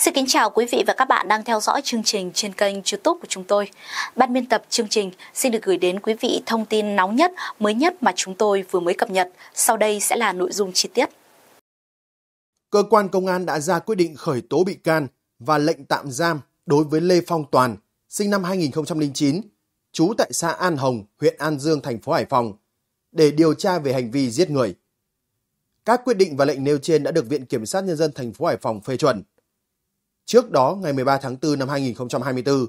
Xin kính chào quý vị và các bạn đang theo dõi chương trình trên kênh YouTube của chúng tôi. Ban biên tập chương trình xin được gửi đến quý vị thông tin nóng nhất, mới nhất mà chúng tôi vừa mới cập nhật. Sau đây sẽ là nội dung chi tiết. Cơ quan công an đã ra quyết định khởi tố bị can và lệnh tạm giam đối với Lê Phong Toàn, sinh năm 2009, trú tại xã An Hồng, huyện An Dương, thành phố Hải Phòng, để điều tra về hành vi giết người. Các quyết định và lệnh nêu trên đã được Viện Kiểm sát Nhân dân thành phố Hải Phòng phê chuẩn. Trước đó, ngày 13 tháng 4 năm 2024,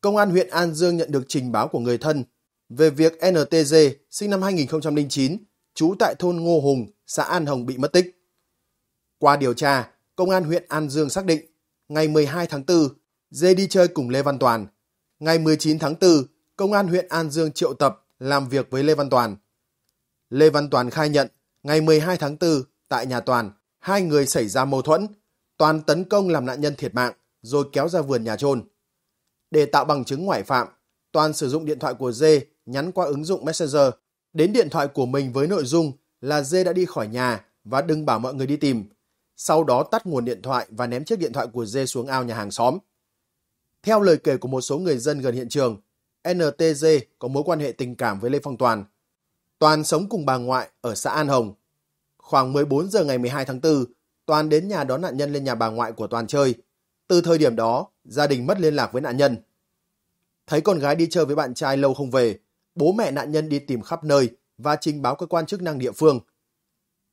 Công an huyện An Dương nhận được trình báo của người thân về việc NTG sinh năm 2009, trú tại thôn Ngô Hùng, xã An Hồng bị mất tích. Qua điều tra, Công an huyện An Dương xác định ngày 12 tháng 4, Dê đi chơi cùng Lê Văn Toàn. Ngày 19 tháng 4, Công an huyện An Dương triệu tập làm việc với Lê Văn Toàn. Lê Văn Toàn khai nhận, ngày 12 tháng 4, tại nhà Toàn, hai người xảy ra mâu thuẫn toàn tấn công làm nạn nhân thiệt mạng rồi kéo ra vườn nhà trôn. Để tạo bằng chứng ngoại phạm, toàn sử dụng điện thoại của Dê nhắn qua ứng dụng Messenger đến điện thoại của mình với nội dung là Dê đã đi khỏi nhà và đừng bảo mọi người đi tìm. Sau đó tắt nguồn điện thoại và ném chiếc điện thoại của Dê xuống ao nhà hàng xóm. Theo lời kể của một số người dân gần hiện trường, NTG có mối quan hệ tình cảm với Lê Phong Toàn. Toàn sống cùng bà ngoại ở xã An Hồng. Khoảng 14 giờ ngày 12 tháng 4, Toàn đến nhà đón nạn nhân lên nhà bà ngoại của Toàn chơi. Từ thời điểm đó, gia đình mất liên lạc với nạn nhân. Thấy con gái đi chơi với bạn trai lâu không về, bố mẹ nạn nhân đi tìm khắp nơi và trình báo cơ quan chức năng địa phương.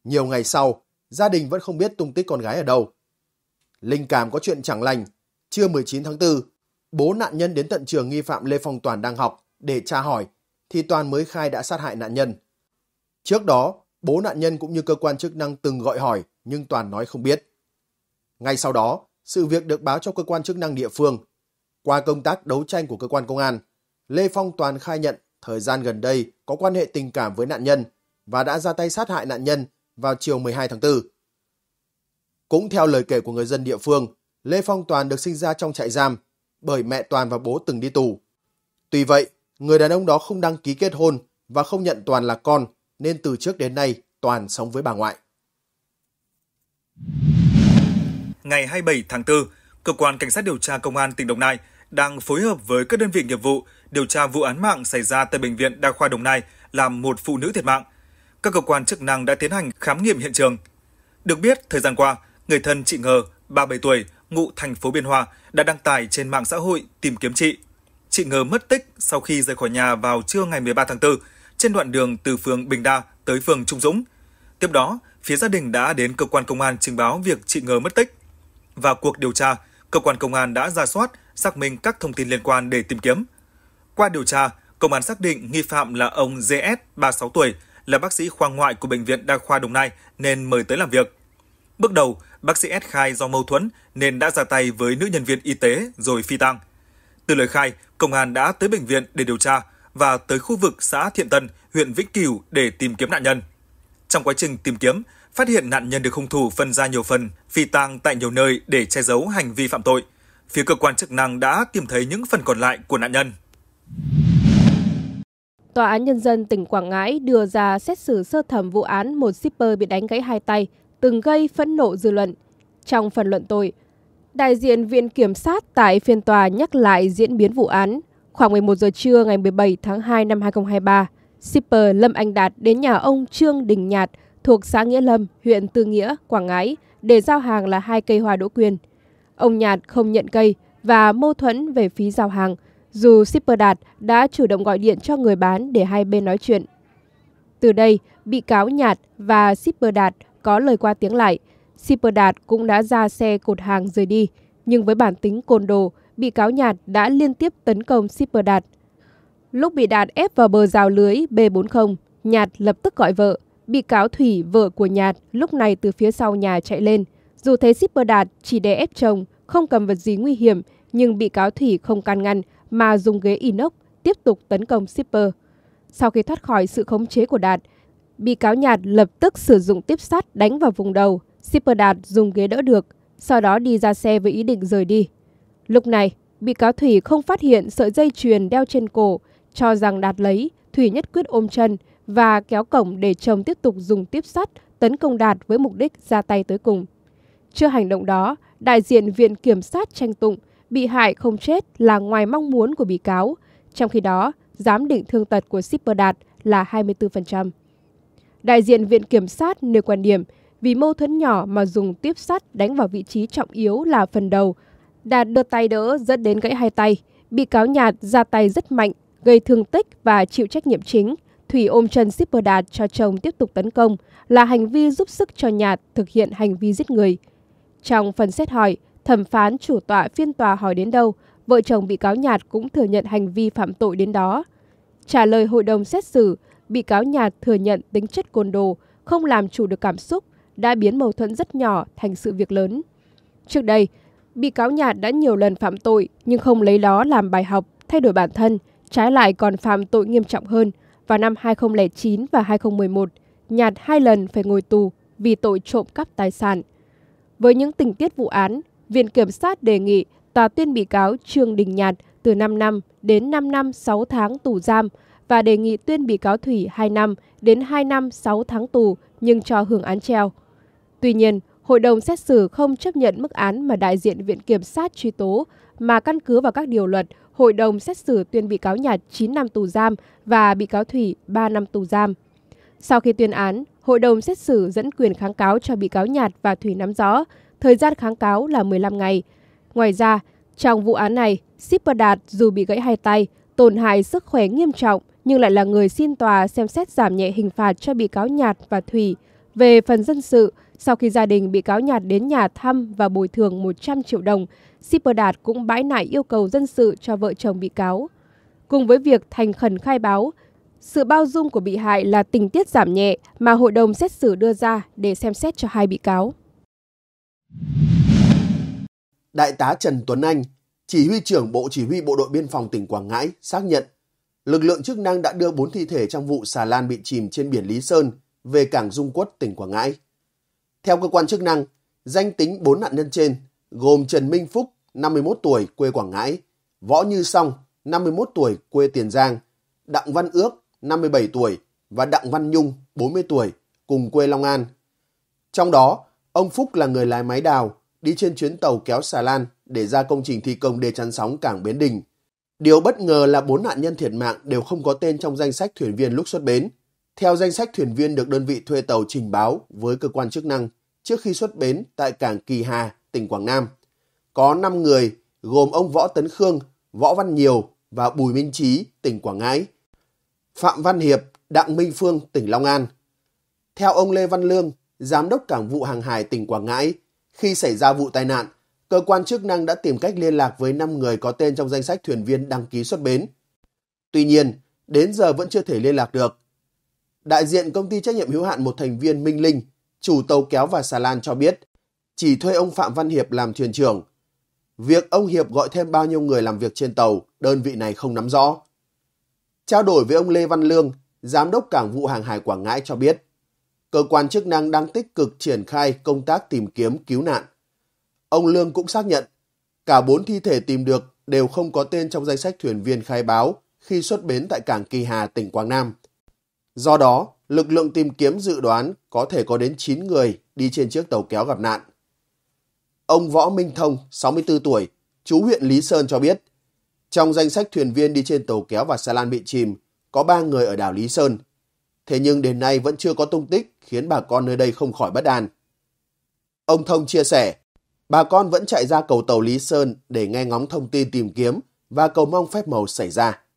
Nhiều ngày sau, gia đình vẫn không biết tung tích con gái ở đâu. Linh cảm có chuyện chẳng lành. Trưa 19 tháng 4, bố nạn nhân đến tận trường nghi phạm Lê Phong Toàn đang học để tra hỏi, thì Toàn mới khai đã sát hại nạn nhân. Trước đó, bố nạn nhân cũng như cơ quan chức năng từng gọi hỏi nhưng Toàn nói không biết. Ngay sau đó, sự việc được báo cho cơ quan chức năng địa phương. Qua công tác đấu tranh của cơ quan công an, Lê Phong Toàn khai nhận thời gian gần đây có quan hệ tình cảm với nạn nhân và đã ra tay sát hại nạn nhân vào chiều 12 tháng 4. Cũng theo lời kể của người dân địa phương, Lê Phong Toàn được sinh ra trong trại giam bởi mẹ Toàn và bố từng đi tù. Tuy vậy, người đàn ông đó không đăng ký kết hôn và không nhận Toàn là con nên từ trước đến nay Toàn sống với bà ngoại. ngày 27 tháng 4, Cơ quan Cảnh sát điều tra Công an tỉnh Đồng Nai đang phối hợp với các đơn vị nghiệp vụ điều tra vụ án mạng xảy ra tại Bệnh viện Đa khoa Đồng Nai làm một phụ nữ thiệt mạng. Các cơ quan chức năng đã tiến hành khám nghiệm hiện trường. Được biết, thời gian qua, người thân chị Ngờ, 37 tuổi, ngụ thành phố Biên Hòa, đã đăng tải trên mạng xã hội tìm kiếm chị. Chị Ngờ mất tích sau khi rời khỏi nhà vào trưa ngày 13 tháng 4 trên đoạn đường từ phường Bình Đa tới phường Trung Dũng. Tiếp đó, phía gia đình đã đến cơ quan công an trình báo việc chị Ngờ mất tích vào cuộc điều tra, cơ quan công an đã ra soát, xác minh các thông tin liên quan để tìm kiếm. Qua điều tra, công an xác định nghi phạm là ông GS, 36 tuổi, là bác sĩ khoa ngoại của Bệnh viện Đa khoa Đồng Nai nên mời tới làm việc. Bước đầu, bác sĩ S khai do mâu thuẫn nên đã ra tay với nữ nhân viên y tế rồi phi tang. Từ lời khai, công an đã tới bệnh viện để điều tra và tới khu vực xã Thiện Tân, huyện Vĩnh Cửu để tìm kiếm nạn nhân. Trong quá trình tìm kiếm, Phát hiện nạn nhân được hung thủ phân ra nhiều phần, phi tang tại nhiều nơi để che giấu hành vi phạm tội. Phía cơ quan chức năng đã tìm thấy những phần còn lại của nạn nhân. Tòa án Nhân dân tỉnh Quảng Ngãi đưa ra xét xử sơ thẩm vụ án một shipper bị đánh gãy hai tay, từng gây phẫn nộ dư luận. Trong phần luận tội, đại diện Viện Kiểm sát tại phiên tòa nhắc lại diễn biến vụ án. Khoảng 11 giờ trưa ngày 17 tháng 2 năm 2023, shipper Lâm Anh Đạt đến nhà ông Trương Đình Nhạt, thuộc xã Nghĩa Lâm, huyện Tư Nghĩa, Quảng Ngãi để giao hàng là hai cây hoa đỗ quyên. Ông Nhạt không nhận cây và mâu thuẫn về phí giao hàng, dù shipper Đạt đã chủ động gọi điện cho người bán để hai bên nói chuyện. Từ đây, bị cáo Nhạt và shipper Đạt có lời qua tiếng lại. Shipper Đạt cũng đã ra xe cột hàng rời đi, nhưng với bản tính côn đồ, bị cáo Nhạt đã liên tiếp tấn công shipper Đạt. Lúc bị Đạt ép vào bờ rào lưới B40, Nhạt lập tức gọi vợ. Bị cáo Thủy, vợ của Nhạt, lúc này từ phía sau nhà chạy lên. Dù thấy shipper Đạt chỉ để ép chồng, không cầm vật gì nguy hiểm, nhưng bị cáo Thủy không can ngăn mà dùng ghế inox tiếp tục tấn công shipper. Sau khi thoát khỏi sự khống chế của Đạt, bị cáo Nhạt lập tức sử dụng tiếp sắt đánh vào vùng đầu. Shipper Đạt dùng ghế đỡ được, sau đó đi ra xe với ý định rời đi. Lúc này, bị cáo Thủy không phát hiện sợi dây chuyền đeo trên cổ, cho rằng Đạt lấy, Thủy nhất quyết ôm chân – và kéo cổng để chồng tiếp tục dùng tiếp sắt tấn công Đạt với mục đích ra tay tới cùng. Trước hành động đó, đại diện Viện Kiểm sát tranh tụng bị hại không chết là ngoài mong muốn của bị cáo, trong khi đó giám định thương tật của shipper Đạt là 24%. Đại diện Viện Kiểm sát nêu quan điểm vì mâu thuẫn nhỏ mà dùng tiếp sắt đánh vào vị trí trọng yếu là phần đầu. Đạt được tay đỡ dẫn đến gãy hai tay, bị cáo nhạt ra tay rất mạnh, gây thương tích và chịu trách nhiệm chính – Thủy ôm chân shipper Đạt cho chồng tiếp tục tấn công là hành vi giúp sức cho Nhạt thực hiện hành vi giết người. Trong phần xét hỏi, thẩm phán chủ tọa phiên tòa hỏi đến đâu, vợ chồng bị cáo Nhạt cũng thừa nhận hành vi phạm tội đến đó. Trả lời hội đồng xét xử, bị cáo Nhạt thừa nhận tính chất côn đồ, không làm chủ được cảm xúc, đã biến mâu thuẫn rất nhỏ thành sự việc lớn. Trước đây, bị cáo Nhạt đã nhiều lần phạm tội nhưng không lấy đó làm bài học, thay đổi bản thân, trái lại còn phạm tội nghiêm trọng hơn – vào năm 2009 và 2011, Nhạt hai lần phải ngồi tù vì tội trộm cắp tài sản. Với những tình tiết vụ án, Viện Kiểm sát đề nghị tòa tuyên bị cáo Trương Đình Nhạt từ 5 năm đến 5 năm 6 tháng tù giam và đề nghị tuyên bị cáo Thủy 2 năm đến 2 năm 6 tháng tù nhưng cho hưởng án treo. Tuy nhiên, hội đồng xét xử không chấp nhận mức án mà đại diện Viện Kiểm sát truy tố mà căn cứ vào các điều luật hội đồng xét xử tuyên bị cáo Nhạt 9 năm tù giam và bị cáo Thủy 3 năm tù giam. Sau khi tuyên án, hội đồng xét xử dẫn quyền kháng cáo cho bị cáo Nhạt và Thủy nắm rõ, thời gian kháng cáo là 15 ngày. Ngoài ra, trong vụ án này, Shipper Đạt dù bị gãy hai tay, tổn hại sức khỏe nghiêm trọng nhưng lại là người xin tòa xem xét giảm nhẹ hình phạt cho bị cáo Nhạt và Thủy. Về phần dân sự, sau khi gia đình bị cáo Nhạt đến nhà thăm và bồi thường 100 triệu đồng, shipper Đạt cũng bãi nại yêu cầu dân sự cho vợ chồng bị cáo. Cùng với việc thành khẩn khai báo, sự bao dung của bị hại là tình tiết giảm nhẹ mà hội đồng xét xử đưa ra để xem xét cho hai bị cáo. Đại tá Trần Tuấn Anh, chỉ huy trưởng Bộ Chỉ huy Bộ đội Biên phòng tỉnh Quảng Ngãi xác nhận lực lượng chức năng đã đưa 4 thi thể trong vụ xà lan bị chìm trên biển Lý Sơn về cảng Dung Quất, tỉnh Quảng Ngãi. Theo cơ quan chức năng, danh tính 4 nạn nhân trên gồm Trần Minh Phúc, 51 tuổi, quê Quảng Ngãi, Võ Như Song, 51 tuổi, quê Tiền Giang, Đặng Văn Ước, 57 tuổi và Đặng Văn Nhung, 40 tuổi, cùng quê Long An. Trong đó, ông Phúc là người lái máy đào, đi trên chuyến tàu kéo xà lan để ra công trình thi công đê chắn sóng cảng Bến Đình. Điều bất ngờ là bốn nạn nhân thiệt mạng đều không có tên trong danh sách thuyền viên lúc xuất bến. Theo danh sách thuyền viên được đơn vị thuê tàu trình báo với cơ quan chức năng trước khi xuất bến tại cảng Kỳ Hà, tỉnh Quảng Nam, có 5 người gồm ông Võ Tấn Khương, Võ Văn Nhiều và Bùi Minh Trí, tỉnh Quảng Ngãi, Phạm Văn Hiệp, Đặng Minh Phương, tỉnh Long An. Theo ông Lê Văn Lương, Giám đốc Cảng vụ Hàng hải tỉnh Quảng Ngãi, khi xảy ra vụ tai nạn, cơ quan chức năng đã tìm cách liên lạc với 5 người có tên trong danh sách thuyền viên đăng ký xuất bến. Tuy nhiên, đến giờ vẫn chưa thể liên lạc được. Đại diện công ty trách nhiệm hữu hạn một thành viên Minh Linh, chủ tàu kéo và xà lan cho biết, chỉ thuê ông Phạm Văn Hiệp làm thuyền trưởng. Việc ông Hiệp gọi thêm bao nhiêu người làm việc trên tàu, đơn vị này không nắm rõ. Trao đổi với ông Lê Văn Lương, Giám đốc Cảng vụ Hàng hải Quảng Ngãi cho biết, cơ quan chức năng đang tích cực triển khai công tác tìm kiếm cứu nạn. Ông Lương cũng xác nhận, cả bốn thi thể tìm được đều không có tên trong danh sách thuyền viên khai báo khi xuất bến tại cảng Kỳ Hà, tỉnh Quảng Nam. Do đó, lực lượng tìm kiếm dự đoán có thể có đến 9 người đi trên chiếc tàu kéo gặp nạn. Ông Võ Minh Thông, 64 tuổi, chú huyện Lý Sơn cho biết, trong danh sách thuyền viên đi trên tàu kéo và xà lan bị chìm, có 3 người ở đảo Lý Sơn. Thế nhưng đến nay vẫn chưa có tung tích khiến bà con nơi đây không khỏi bất an. Ông Thông chia sẻ, bà con vẫn chạy ra cầu tàu Lý Sơn để nghe ngóng thông tin tìm kiếm và cầu mong phép màu xảy ra.